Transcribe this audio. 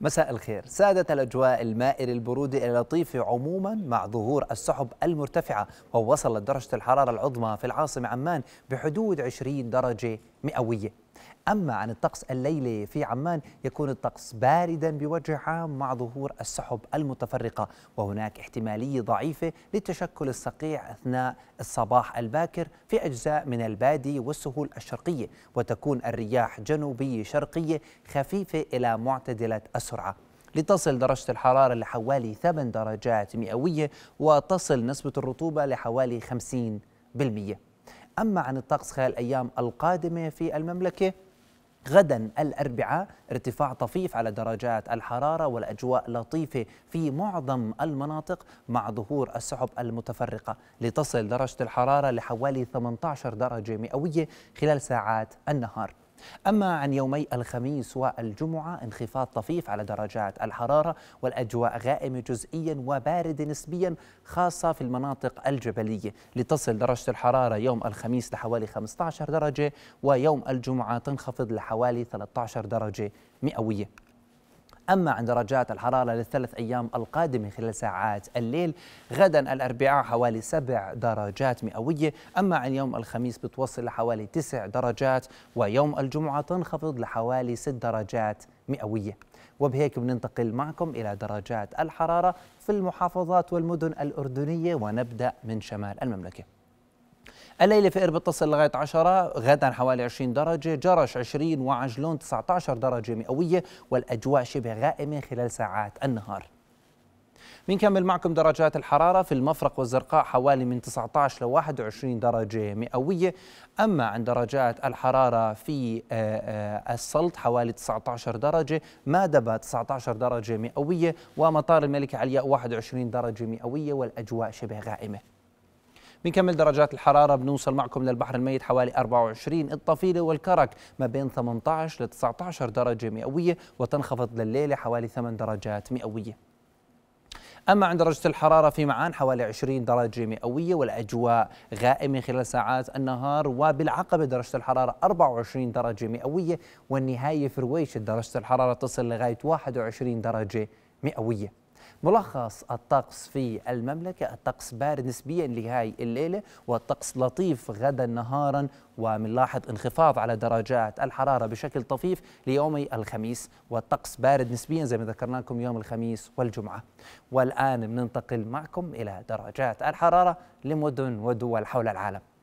مساء الخير سادت الأجواء المائر البرود إلى عموما مع ظهور السحب المرتفعة ووصلت درجة الحرارة العظمى في العاصمة عمان بحدود 20 درجة مئوية أما عن الطقس الليلي في عمان يكون الطقس باردا بوجه عام مع ظهور السحب المتفرقة وهناك احتمالية ضعيفة لتشكل الصقيع أثناء الصباح الباكر في أجزاء من البادي والسهول الشرقية وتكون الرياح جنوبية شرقية خفيفة إلى معتدلة السرعة لتصل درجة الحرارة لحوالي 8 درجات مئوية وتصل نسبة الرطوبة لحوالي 50% بالمئة. أما عن الطقس خلال الأيام القادمة في المملكة غدا الأربعاء ارتفاع طفيف على درجات الحرارة والأجواء لطيفة في معظم المناطق مع ظهور السحب المتفرقة لتصل درجة الحرارة لحوالي 18 درجة مئوية خلال ساعات النهار أما عن يومي الخميس والجمعة انخفاض طفيف على درجات الحرارة والأجواء غائمة جزئيا وباردة نسبيا خاصة في المناطق الجبلية لتصل درجة الحرارة يوم الخميس لحوالي 15 درجة ويوم الجمعة تنخفض لحوالي 13 درجة مئوية أما عن درجات الحرارة للثلاث أيام القادمة خلال ساعات الليل غدا الأربعاء حوالي سبع درجات مئوية أما عن يوم الخميس بتوصل لحوالي تسع درجات ويوم الجمعة تنخفض لحوالي ست درجات مئوية وبهيك بننتقل معكم إلى درجات الحرارة في المحافظات والمدن الأردنية ونبدأ من شمال المملكة الليلة في إربد تصل لغاية 10 غدا حوالي 20 درجة جرش 20 وعجلون 19 درجة مئوية والأجواء شبه غائمة خلال ساعات النهار بنكمل معكم درجات الحرارة في المفرق والزرقاء حوالي من 19 ل 21 درجة مئوية أما عن درجات الحرارة في آه، آه، السلط حوالي 19 درجة مادبة 19 درجة مئوية ومطار الملكة علياء 21 درجة مئوية والأجواء شبه غائمة بنكمل درجات الحرارة بنوصل معكم للبحر الميت حوالي 24 الطفيلة والكرك ما بين 18 ل 19 درجة مئوية وتنخفض لليلة حوالي 8 درجات مئوية أما عند درجة الحرارة في معان حوالي 20 درجة مئوية والأجواء غائمة خلال ساعات النهار وبالعقبة درجة الحرارة 24 درجة مئوية والنهاية في رويشة درجة الحرارة تصل لغاية 21 درجة مئوية ملخص الطقس في المملكة الطقس بارد نسبيا لهاي الليلة والطقس لطيف غدا نهارا ومنلاحظ انخفاض على درجات الحرارة بشكل طفيف ليومي الخميس والطقس بارد نسبيا زي ما ذكرنا لكم يوم الخميس والجمعة والآن بننتقل معكم إلى درجات الحرارة لمدن ودول حول العالم